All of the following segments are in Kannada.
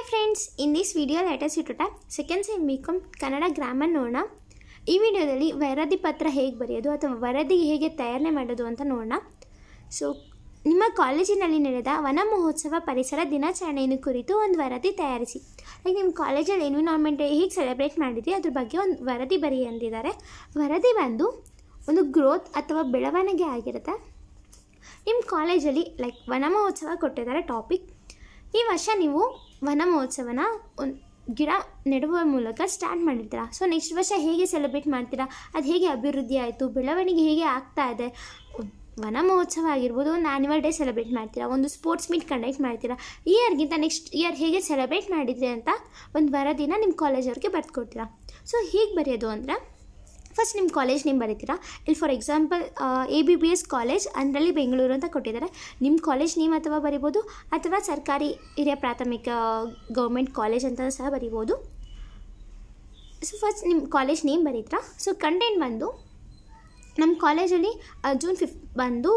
hi friends in this video letters ಇಟೋಟ second sem B com Kannada grammar ನೋಡೋಣ ಈ ವಿಡಿಯೋದಲ್ಲಿ ವರದಿ ಪತ್ರ ಹೇಗೆ ಬರೆಯೋದು ಅಥವಾ ವರದಿ ಹೇಗೆ ತಯಾರನೆ ಮಾಡೋದು ಅಂತ ನೋಡೋಣ ಸೊ ನಿಮ್ಮ ಕಾಲೇಜಿನಲ್ಲಿ ನಡೆದ ವನ ಮಹೋತ್ಸವ ಪರಿಸರ ದಿನಾಚರಣೆಯನ್ನು ಕುರಿತು ಒಂದು ವರದಿ ತಯಾರಿಸಿ ಲೈಕ್ ನಿಮ್ಮ ಕಾಲೇಜಲ್ಲಿ ಎನ್ವಿರಾನ್ಮೆಂಟ್ ಹೇಗೆ ಸೆಲೆಬ್ರೇಟ್ ಮಾಡಿದ್ರಿ ಅದ್ರ ಬಗ್ಗೆ ಒಂದು ವರದಿ ಬರಿ ಅಂದಿದ್ದಾರೆ ವರದಿ ಬಂದು ಒಂದು ಗ್ರೋತ್ ಅಥವಾ ಬೆಳವಣಿಗೆ ಆಗಿರುತ್ತೆ ನಿಮ್ಮ ಕಾಲೇಜಲ್ಲಿ ಲೈಕ್ ವನ ಮಹೋತ್ಸವ ಕೊಟ್ಟಿದ್ದಾರೆ ಟಾಪಿಕ್ ಈ ವರ್ಷ ನೀವು ವನ ಮಹೋತ್ಸವನ ಒಂದು ಗಿಡ ನೆಡುವ ಮೂಲಕ ಸ್ಟಾರ್ಟ್ ಮಾಡಿರ್ತೀರ ಸೊ ನೆಕ್ಸ್ಟ್ ವರ್ಷ ಹೇಗೆ ಸೆಲೆಬ್ರೇಟ್ ಮಾಡ್ತೀರಾ ಅದು ಹೇಗೆ ಅಭಿವೃದ್ಧಿ ಆಯಿತು ಬೆಳವಣಿಗೆ ಹೇಗೆ ಆಗ್ತಾ ಇದೆ ವನ ಮಹೋತ್ಸವ ಆಗಿರ್ಬೋದು ಒಂದು ಆ್ಯನ್ಯುವಲ್ ಡೇ ಸೆಲೆಬ್ರೇಟ್ ಮಾಡ್ತೀರಾ ಒಂದು ಸ್ಪೋರ್ಟ್ಸ್ ಮೀಟ್ ಕಂಡಕ್ಟ್ ಮಾಡ್ತೀರಾ ಇಯರ್ಗಿಂತ ನೆಕ್ಸ್ಟ್ ಇಯರ್ ಹೇಗೆ ಸೆಲೆಬ್ರೇಟ್ ಮಾಡಿದ್ರಿ ಅಂತ ಒಂದು ವರದಿನ ನಿಮ್ಮ ಕಾಲೇಜವ್ರಿಗೆ ಬರ್ದು ಕೊಡ್ತೀರಾ ಸೊ ಹೀಗೆ ಬರೆಯೋದು ಅಂದರೆ ಫಸ್ಟ್ ನಿಮ್ಮ ಕಾಲೇಜ್ ನೇಮ್ ಬರೀತೀರಾ ಇಲ್ಲಿ for example A B B S college ಅಂದರಲ್ಲಿ ಬೆಂಗಳೂರು ಅಂತ ಕೊಟ್ಟಿದ್ದಾರೆ ನಿಮ್ಮ ಕಾಲೇಜ್ ನೇಮ್ ಅಥವಾ ಬರಿಬೋದು ಅಥವಾ ಸರ್ಕಾರಿ ಹಿರಿಯ ಪ್ರಾಥಮಿಕ ಗೌರ್ಮೆಂಟ್ ಕಾಲೇಜ್ ಅಂತ ಸಹ ಬರಿಬೋದು ಸೊ ಫಸ್ಟ್ ನಿಮ್ಮ ಕಾಲೇಜ್ ನೇಮ್ ಬರೀತೀರಾ ಸೊ ಕಂಟೆಂಟ್ ಬಂದು ನಮ್ಮ ಕಾಲೇಜಲ್ಲಿ ಜೂನ್ ಫಿಫ್ತ್ ಬಂದು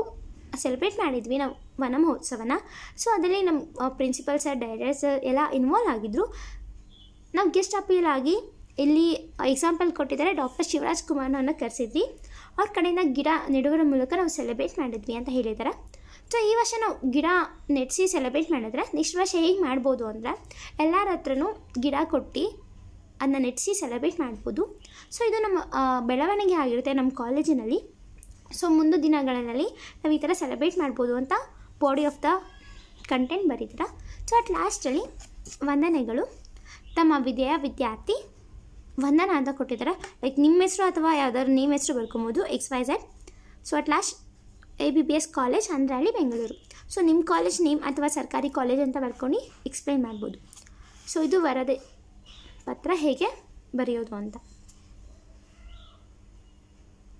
ಸೆಲೆಬ್ರೇಟ್ ಮಾಡಿದ್ವಿ ನಾವು ವನ ಮಹೋತ್ಸವನ ಸೊ ಅದರಲ್ಲಿ ನಮ್ಮ ಪ್ರಿನ್ಸಿಪಲ್ ಸರ್ ಡೈರೆಕ್ಟರ್ ಸರ್ ಎಲ್ಲ ಇನ್ವಾಲ್ವ್ ಆಗಿದ್ದರು ನಾವು ಗೆಸ್ಟ್ ಅಪೀಲ್ ಆಗಿ ಇಲ್ಲಿ ಎಕ್ಸಾಂಪಲ್ ಕೊಟ್ಟಿದ್ದಾರೆ ಡಾಕ್ಟರ್ ಶಿವರಾಜ್ ಕುಮಾರ್ನನ್ನು ಕರೆಸಿದ್ವಿ ಅವ್ರ ಕಡೆಯಿಂದ ಗಿಡ ನೆಡುವರ ಮೂಲಕ ನಾವು ಸೆಲೆಬ್ರೇಟ್ ಮಾಡಿದ್ವಿ ಅಂತ ಹೇಳಿದ್ದಾರೆ ಸೊ ಈ ವರ್ಷ ನಾವು ಗಿಡ ನೆಡೆಸಿ ಸೆಲೆಬ್ರೇಟ್ ಮಾಡಿದ್ರೆ ನೆಕ್ಸ್ಟ್ ವರ್ಷ ಹೇಗೆ ಮಾಡ್ಬೋದು ಅಂದರೆ ಎಲ್ಲರ ಹತ್ರನೂ ಗಿಡ ಕೊಟ್ಟು ಅದನ್ನ ನೆಟ್ಸಿ ಸೆಲೆಬ್ರೇಟ್ ಮಾಡ್ಬೋದು ಸೊ ಇದು ನಮ್ಮ ಬೆಳವಣಿಗೆ ಆಗಿರುತ್ತೆ ನಮ್ಮ ಕಾಲೇಜಿನಲ್ಲಿ ಸೊ ಮುಂದೆ ದಿನಗಳಲ್ಲಿ ನಾವು ಈ ಥರ ಸೆಲೆಬ್ರೇಟ್ ಮಾಡ್ಬೋದು ಅಂತ ಬಾಡಿ ಆಫ್ ದ ಕಂಟೆಂಟ್ ಬರೀತೀರ ಸೊ ಅಟ್ ಲಾಸ್ಟಲ್ಲಿ ವಂದನೆಗಳು ತಮ್ಮ ವಿದ್ಯೆಯ ವಿದ್ಯಾರ್ಥಿ ವಂದನ ಅಂತ ಕೊಟ್ಟಿದ್ದಾರೆ ಲೈಕ್ ನಿಮ್ಮ ಹೆಸರು ಅಥವಾ ಯಾವ್ದಾದ್ರು ನೇಮ್ ಹೆಸರು ಬರ್ಕೊಬೋದು X Y Z so at last A B B S college Andrahalli Bengaluru so ನಿಮ್ಮ ಕಾಲೇಜ್ ನೇಮ್ ಅಥವಾ ಸರ್ಕಾರಿ ಕಾಲೇಜ್ ಅಂತ ಬರ್ಕೊಂಡು ಎಕ್ಸ್ಪ್ಲೈನ್ ಮಾಡ್ಬೋದು ಸೊ ಇದು ವರದಿ ಪತ್ರ ಹೇಗೆ ಬರೆಯೋದು ಅಂತ